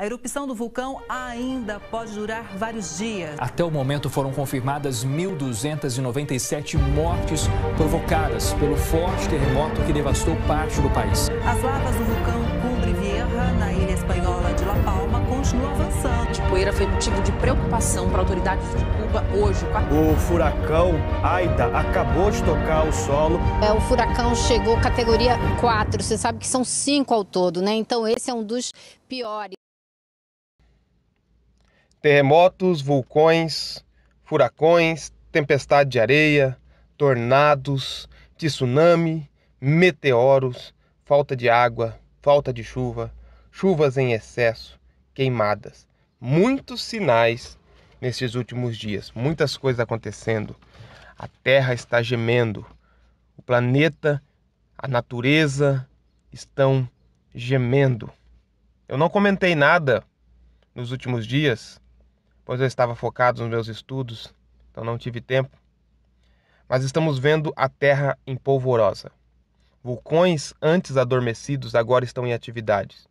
A erupção do vulcão ainda pode durar vários dias. Até o momento foram confirmadas 1.297 mortes provocadas pelo forte terremoto que devastou parte do país. As lavas do vulcão Cumbre Vieja, na ilha espanhola de La Palma, continuam avançando. A poeira foi motivo de preocupação para autoridades de Cuba hoje. O furacão Aida acabou de tocar o solo. É, o furacão chegou categoria 4, você sabe que são cinco ao todo, né? Então esse é um dos piores terremotos, vulcões, furacões, tempestade de areia, tornados, tsunami, meteoros, falta de água, falta de chuva, chuvas em excesso, queimadas. Muitos sinais nesses últimos dias, muitas coisas acontecendo. A terra está gemendo, o planeta, a natureza estão gemendo. Eu não comentei nada nos últimos dias pois eu estava focado nos meus estudos, então não tive tempo. Mas estamos vendo a terra em polvorosa. Vulcões antes adormecidos agora estão em atividades.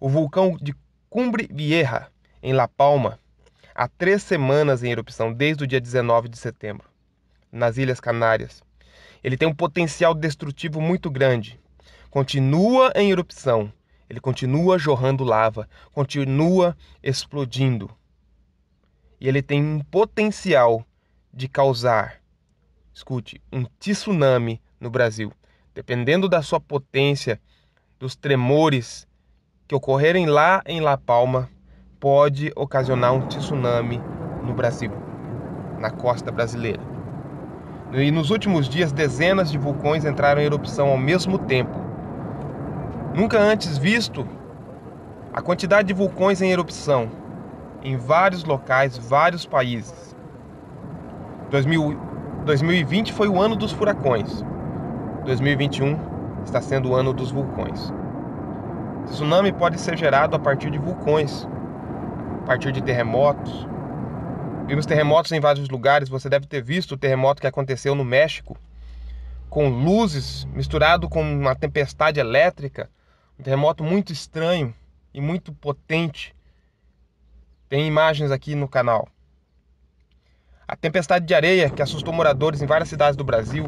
O vulcão de Cumbre Vieja, em La Palma, há três semanas em erupção, desde o dia 19 de setembro, nas Ilhas Canárias. Ele tem um potencial destrutivo muito grande. Continua em erupção, ele continua jorrando lava, continua explodindo e ele tem um potencial de causar, escute, um tsunami no Brasil. Dependendo da sua potência, dos tremores que ocorrerem lá em La Palma, pode ocasionar um tsunami no Brasil, na costa brasileira. E nos últimos dias, dezenas de vulcões entraram em erupção ao mesmo tempo. Nunca antes visto a quantidade de vulcões em erupção em vários locais, vários países. 2000, 2020 foi o ano dos furacões. 2021 está sendo o ano dos vulcões. Tsunami pode ser gerado a partir de vulcões, a partir de terremotos. Vimos terremotos em vários lugares, você deve ter visto o terremoto que aconteceu no México, com luzes misturado com uma tempestade elétrica, um terremoto muito estranho e muito potente tem imagens aqui no canal. A tempestade de areia que assustou moradores em várias cidades do Brasil,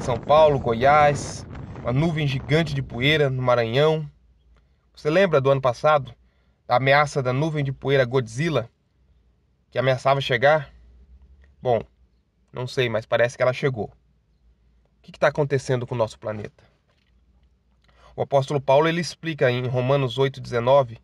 São Paulo, Goiás, uma nuvem gigante de poeira no Maranhão. Você lembra do ano passado, a ameaça da nuvem de poeira Godzilla, que ameaçava chegar? Bom, não sei, mas parece que ela chegou. O que está acontecendo com o nosso planeta? O apóstolo Paulo ele explica em Romanos 8,19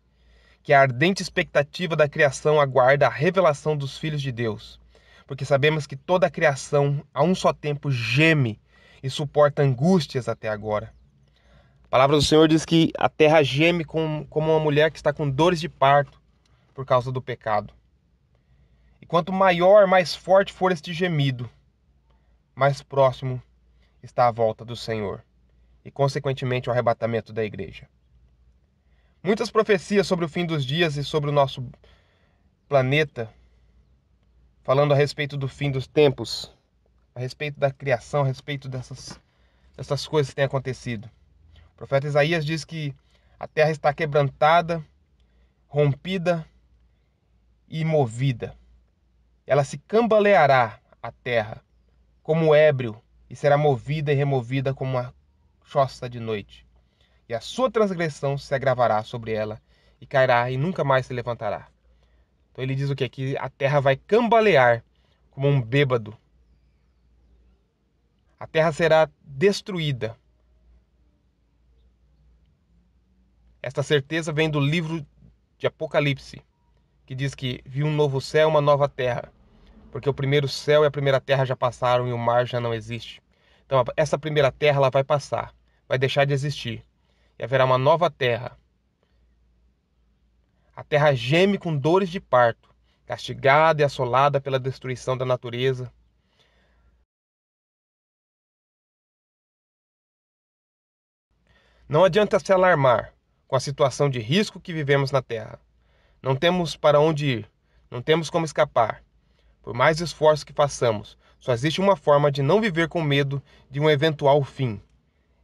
que a ardente expectativa da criação aguarda a revelação dos filhos de Deus, porque sabemos que toda a criação, a um só tempo, geme e suporta angústias até agora. A palavra do Senhor diz que a terra geme como uma mulher que está com dores de parto por causa do pecado. E quanto maior, mais forte for este gemido, mais próximo está a volta do Senhor e, consequentemente, o arrebatamento da igreja. Muitas profecias sobre o fim dos dias e sobre o nosso planeta, falando a respeito do fim dos tempos, a respeito da criação, a respeito dessas, dessas coisas que têm acontecido. O profeta Isaías diz que a terra está quebrantada, rompida e movida. Ela se cambaleará a terra, como ébrio, e será movida e removida como uma choça de noite e a sua transgressão se agravará sobre ela, e cairá e nunca mais se levantará. Então ele diz o que aqui? A terra vai cambalear como um bêbado. A terra será destruída. Esta certeza vem do livro de Apocalipse, que diz que viu um novo céu, uma nova terra, porque o primeiro céu e a primeira terra já passaram e o mar já não existe. Então essa primeira terra ela vai passar, vai deixar de existir e haverá uma nova terra. A terra geme com dores de parto, castigada e assolada pela destruição da natureza. Não adianta se alarmar com a situação de risco que vivemos na Terra. Não temos para onde ir, não temos como escapar. Por mais esforço que façamos, só existe uma forma de não viver com medo de um eventual fim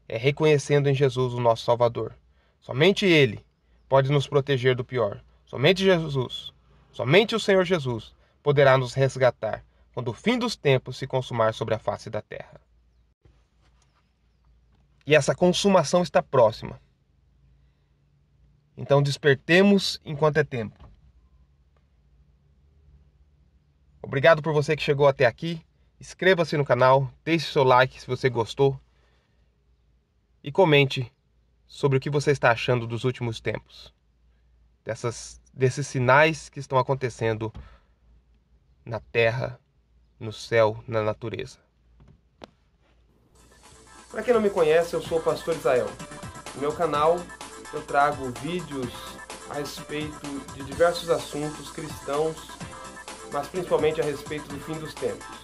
é reconhecendo em Jesus o nosso Salvador. Somente Ele pode nos proteger do pior. Somente Jesus, somente o Senhor Jesus poderá nos resgatar quando o fim dos tempos se consumar sobre a face da terra. E essa consumação está próxima. Então despertemos enquanto é tempo. Obrigado por você que chegou até aqui. Inscreva-se no canal, deixe seu like se você gostou e comente sobre o que você está achando dos últimos tempos, dessas, desses sinais que estão acontecendo na terra, no céu, na natureza. Para quem não me conhece, eu sou o pastor Israel. No meu canal eu trago vídeos a respeito de diversos assuntos cristãos, mas principalmente a respeito do fim dos tempos.